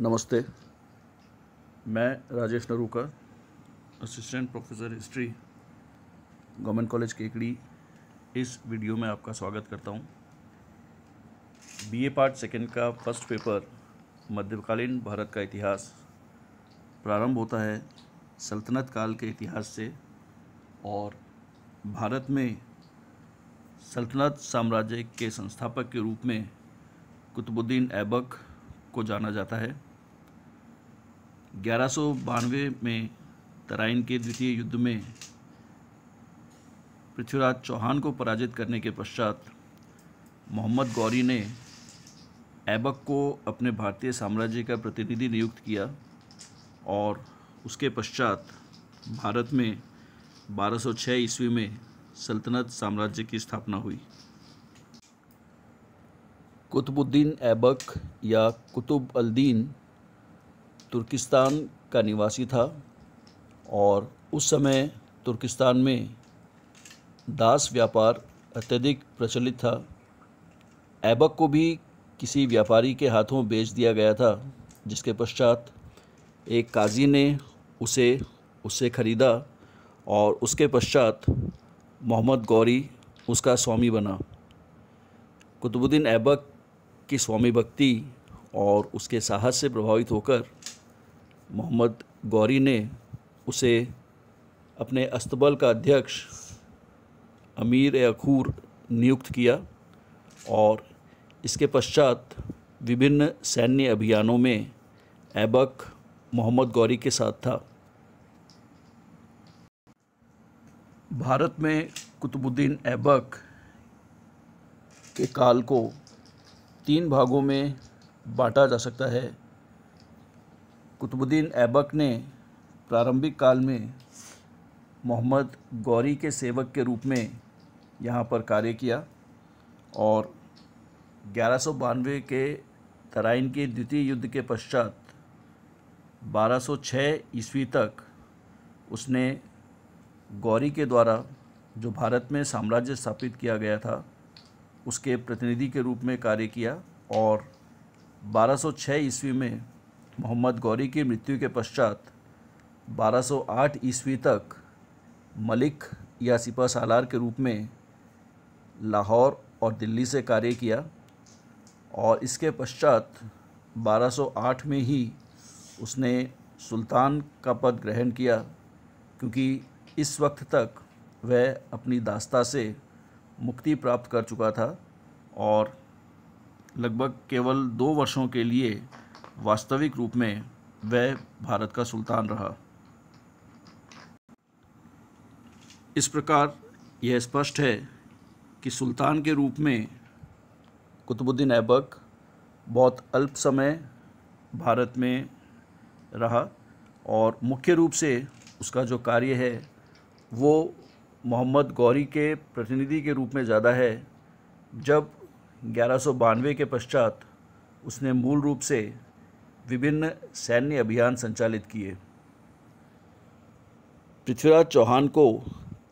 नमस्ते मैं Rajesh Narukar assistant professor history government college Kekri इस वीडियो में आपका स्वागत करता हूं बीए पार्ट सेकंड का फर्स्ट पेपर मध्यकालीन भारत का इतिहास प्रारंभ होता है सल्तनत काल के इतिहास से और भारत में सल्तनत साम्राज्य के संस्थापक के रूप में कुतुबुद्दीन ऐबक को जाना जाता है ग्यारह में तराइन के द्वितीय युद्ध में पृथ्वीराज चौहान को पराजित करने के पश्चात मोहम्मद गौरी ने ऐबक को अपने भारतीय साम्राज्य का प्रतिनिधि नियुक्त किया और उसके पश्चात भारत में 1206 ईस्वी में सल्तनत साम्राज्य की स्थापना हुई कुतुबुद्दीन ऐबक या कुतुब अल्दीन तुर्किस्तान का निवासी था और उस समय तुर्किस्तान में दास व्यापार अत्यधिक प्रचलित था ऐबक को भी किसी व्यापारी के हाथों बेच दिया गया था जिसके पश्चात एक काजी ने उसे उससे ख़रीदा और उसके पश्चात मोहम्मद गौरी उसका स्वामी बना कुतुबुद्दीन ऐबक की स्वामी भक्ति और उसके साहस से प्रभावित होकर मोहम्मद गौरी ने उसे अपने अस्तबल का अध्यक्ष अमीर अखूर नियुक्त किया और इसके पश्चात विभिन्न सैन्य अभियानों में ऐबक मोहम्मद गौरी के साथ था भारत में कुतुबुद्दीन ऐबक के काल को तीन भागों में बांटा जा सकता है कुतुबुद्दीन ऐबक ने प्रारंभिक काल में मोहम्मद गौरी के सेवक के रूप में यहाँ पर कार्य किया और ग्यारह के तराइन के द्वितीय युद्ध के पश्चात 1206 ईस्वी तक उसने गौरी के द्वारा जो भारत में साम्राज्य स्थापित किया गया था उसके प्रतिनिधि के रूप में कार्य किया और 1206 ईस्वी में मोहम्मद गौरी की मृत्यु के पश्चात 1208 ईस्वी तक मलिक या सिपा सालार के रूप में लाहौर और दिल्ली से कार्य किया और इसके पश्चात 1208 में ही उसने सुल्तान का पद ग्रहण किया क्योंकि इस वक्त तक वह अपनी दास्ता से मुक्ति प्राप्त कर चुका था और लगभग केवल दो वर्षों के लिए वास्तविक रूप में वह भारत का सुल्तान रहा इस प्रकार यह स्पष्ट है कि सुल्तान के रूप में कुतुबुद्दीन ऐबक बहुत अल्प समय भारत में रहा और मुख्य रूप से उसका जो कार्य है वो मोहम्मद गौरी के प्रतिनिधि के रूप में ज़्यादा है जब ग्यारह के पश्चात उसने मूल रूप से विभिन्न सैन्य अभियान संचालित किए पृथ्वीराज चौहान को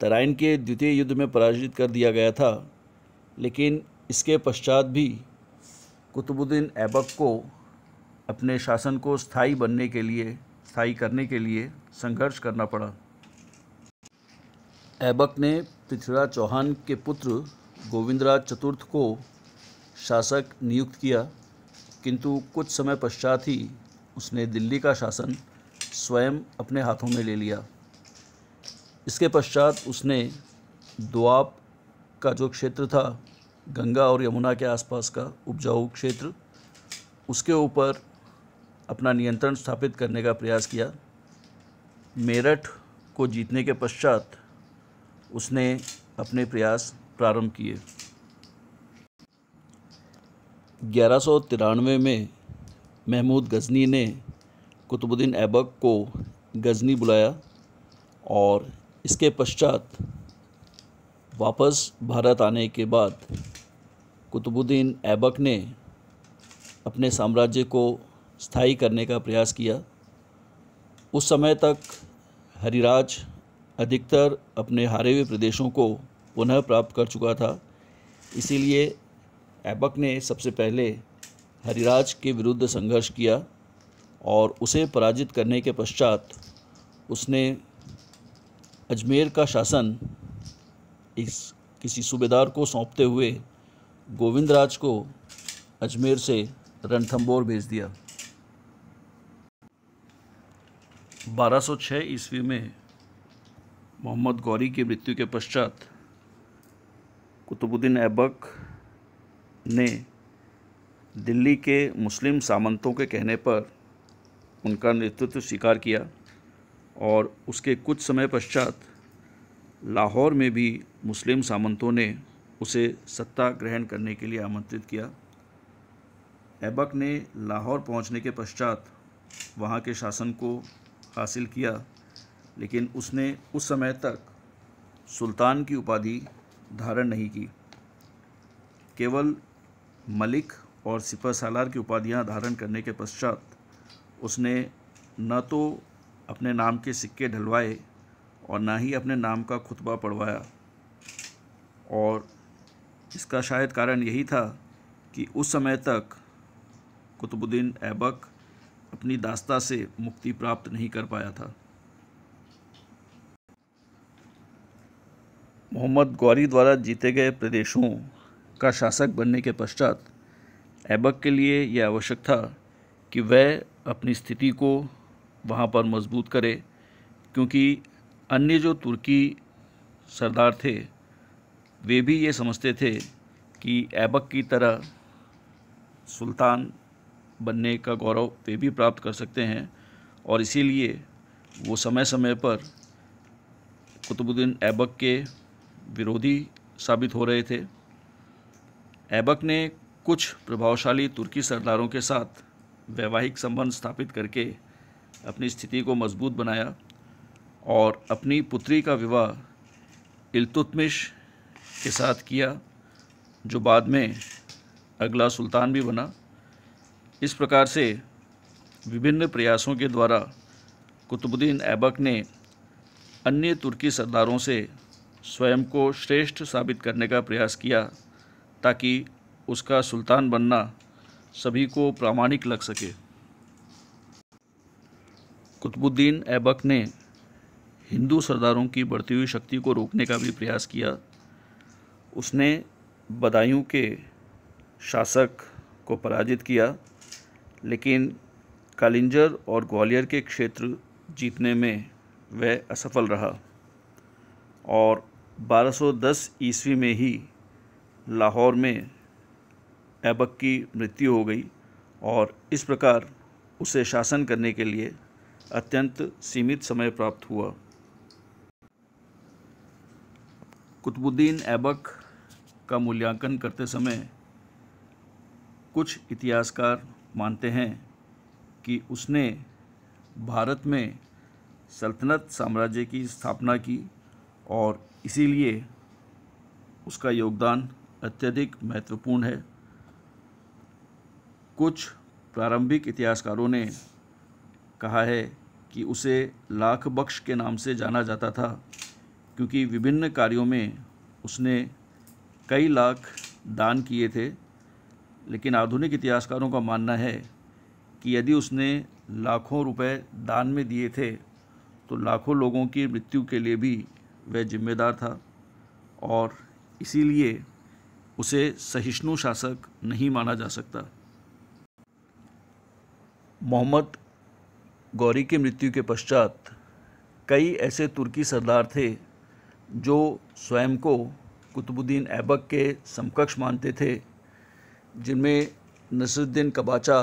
तराइन के द्वितीय युद्ध में पराजित कर दिया गया था लेकिन इसके पश्चात भी कुतुबुद्दीन ऐबक को अपने शासन को स्थायी बनने के लिए स्थायी करने के लिए संघर्ष करना पड़ा ऐबक ने पृथ्वीराज चौहान के पुत्र गोविंदराज चतुर्थ को शासक नियुक्त किया किंतु कुछ समय पश्चात ही उसने दिल्ली का शासन स्वयं अपने हाथों में ले लिया इसके पश्चात उसने दुआब का जो क्षेत्र था गंगा और यमुना के आसपास का उपजाऊ क्षेत्र उसके ऊपर अपना नियंत्रण स्थापित करने का प्रयास किया मेरठ को जीतने के पश्चात उसने अपने प्रयास प्रारंभ किए ग्यारह में महमूद गज़नी ने कुतुबुद्दीन ऐबक को गज़नी बुलाया और इसके पश्चात वापस भारत आने के बाद कुतुबुद्दीन ऐबक ने अपने साम्राज्य को स्थायी करने का प्रयास किया उस समय तक हरिराज अधिकतर अपने हारे हुए प्रदेशों को पुनः प्राप्त कर चुका था इसीलिए ऐबक ने सबसे पहले हरिराज के विरुद्ध संघर्ष किया और उसे पराजित करने के पश्चात उसने अजमेर का शासन इस किसी सूबेदार को सौंपते हुए गोविंदराज को अजमेर से रणथंबोर भेज दिया 1206 ईस्वी में मोहम्मद गौरी की मृत्यु के पश्चात कुतुबुद्दीन ऐबक ने दिल्ली के मुस्लिम सामंतों के कहने पर उनका नेतृत्व स्वीकार किया और उसके कुछ समय पश्चात लाहौर में भी मुस्लिम सामंतों ने उसे सत्ता ग्रहण करने के लिए आमंत्रित किया ऐबक ने लाहौर पहुंचने के पश्चात वहां के शासन को हासिल किया लेकिन उसने उस समय तक सुल्तान की उपाधि धारण नहीं की केवल मलिक और सिपा सालार की उपाधियां धारण करने के पश्चात उसने न तो अपने नाम के सिक्के ढलवाए और ना ही अपने नाम का खुतबा पढ़वाया और इसका शायद कारण यही था कि उस समय तक कुतुबुद्दीन ऐबक अपनी दास्ता से मुक्ति प्राप्त नहीं कर पाया था मोहम्मद गौरी द्वारा जीते गए प्रदेशों का शासक बनने के पश्चात ऐबक के लिए यह आवश्यक था कि वह अपनी स्थिति को वहाँ पर मजबूत करे क्योंकि अन्य जो तुर्की सरदार थे वे भी ये समझते थे कि ऐबक की तरह सुल्तान बनने का गौरव वे भी प्राप्त कर सकते हैं और इसीलिए वो समय समय पर कुतुबुद्दीन ऐबक के विरोधी साबित हो रहे थे ऐबक ने कुछ प्रभावशाली तुर्की सरदारों के साथ वैवाहिक संबंध स्थापित करके अपनी स्थिति को मजबूत बनाया और अपनी पुत्री का विवाह इल्तुतमिश के साथ किया जो बाद में अगला सुल्तान भी बना इस प्रकार से विभिन्न प्रयासों के द्वारा कुतुबुद्दीन ऐबक ने अन्य तुर्की सरदारों से स्वयं को श्रेष्ठ साबित करने का प्रयास किया ताकि उसका सुल्तान बनना सभी को प्रामाणिक लग सके कुतुबुद्दीन ऐबक ने हिंदू सरदारों की बढ़ती हुई शक्ति को रोकने का भी प्रयास किया उसने बदायूं के शासक को पराजित किया लेकिन कालिंजर और ग्वालियर के क्षेत्र जीतने में वह असफल रहा और 1210 ईस्वी में ही लाहौर में ऐबक की मृत्यु हो गई और इस प्रकार उसे शासन करने के लिए अत्यंत सीमित समय प्राप्त हुआ कुतुबुद्दीन ऐबक का मूल्यांकन करते समय कुछ इतिहासकार मानते हैं कि उसने भारत में सल्तनत साम्राज्य की स्थापना की और इसीलिए उसका योगदान अत्यधिक महत्वपूर्ण है कुछ प्रारंभिक इतिहासकारों ने कहा है कि उसे लाख बख्श के नाम से जाना जाता था क्योंकि विभिन्न कार्यों में उसने कई लाख दान किए थे लेकिन आधुनिक इतिहासकारों का मानना है कि यदि उसने लाखों रुपए दान में दिए थे तो लाखों लोगों की मृत्यु के लिए भी वह जिम्मेदार था और इसीलिए उसे सहिष्णु शासक नहीं माना जा सकता मोहम्मद गौरी की मृत्यु के पश्चात कई ऐसे तुर्की सरदार थे जो स्वयं को कुतुबुद्दीन ऐबक के समकक्ष मानते थे जिनमें नसरुद्दीन कबाचा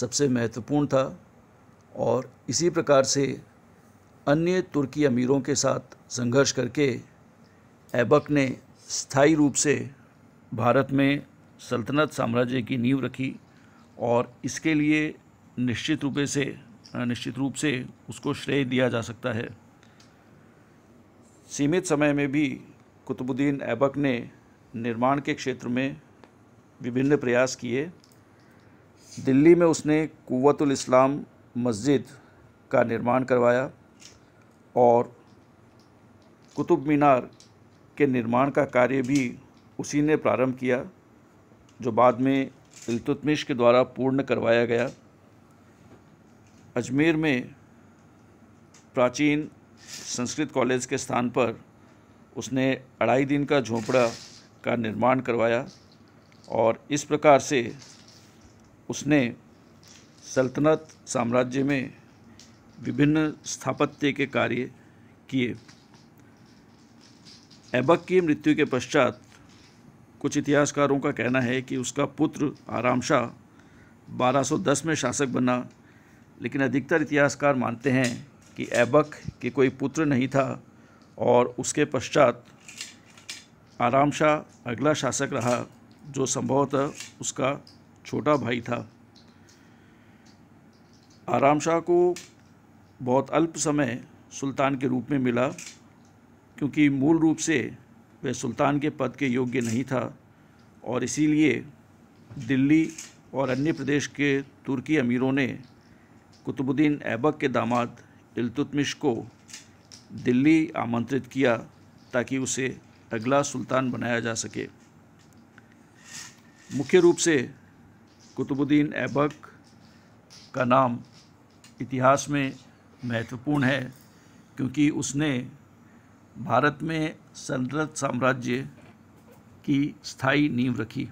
सबसे महत्वपूर्ण था और इसी प्रकार से अन्य तुर्की अमीरों के साथ संघर्ष करके ऐबक ने स्थायी रूप से भारत में सल्तनत साम्राज्य की नींव रखी और इसके लिए निश्चित रूप से निश्चित रूप से उसको श्रेय दिया जा सकता है सीमित समय में भी कुतुबुद्दीन ऐबक ने निर्माण के क्षेत्र में विभिन्न प्रयास किए दिल्ली में उसने कुवतुल इस्लाम मस्जिद का निर्माण करवाया और कुतुब मीनार के निर्माण का कार्य भी उसी ने प्रारंभ किया जो बाद में इल्तुतमिश के द्वारा पूर्ण करवाया गया अजमेर में प्राचीन संस्कृत कॉलेज के स्थान पर उसने अढ़ाई दिन का झोंपड़ा का निर्माण करवाया और इस प्रकार से उसने सल्तनत साम्राज्य में विभिन्न स्थापत्य के कार्य किए ऐबक की मृत्यु के पश्चात कुछ इतिहासकारों का कहना है कि उसका पुत्र आराम शाह 1210 में शासक बना लेकिन अधिकतर इतिहासकार मानते हैं कि ऐबक के कोई पुत्र नहीं था और उसके पश्चात आराम शाह अगला शासक रहा जो संभवतः उसका छोटा भाई था आराम शाह को बहुत अल्प समय सुल्तान के रूप में मिला क्योंकि मूल रूप से वह सुल्तान के पद के योग्य नहीं था और इसीलिए दिल्ली और अन्य प्रदेश के तुर्की अमीरों ने कुतुबुद्दीन ऐबक के दामाद इल्तुतमिश को दिल्ली आमंत्रित किया ताकि उसे अगला सुल्तान बनाया जा सके मुख्य रूप से कुतुबुद्दीन ऐबक का नाम इतिहास में महत्वपूर्ण है क्योंकि उसने भारत में सल्तनत साम्राज्य की स्थायी नींव रखी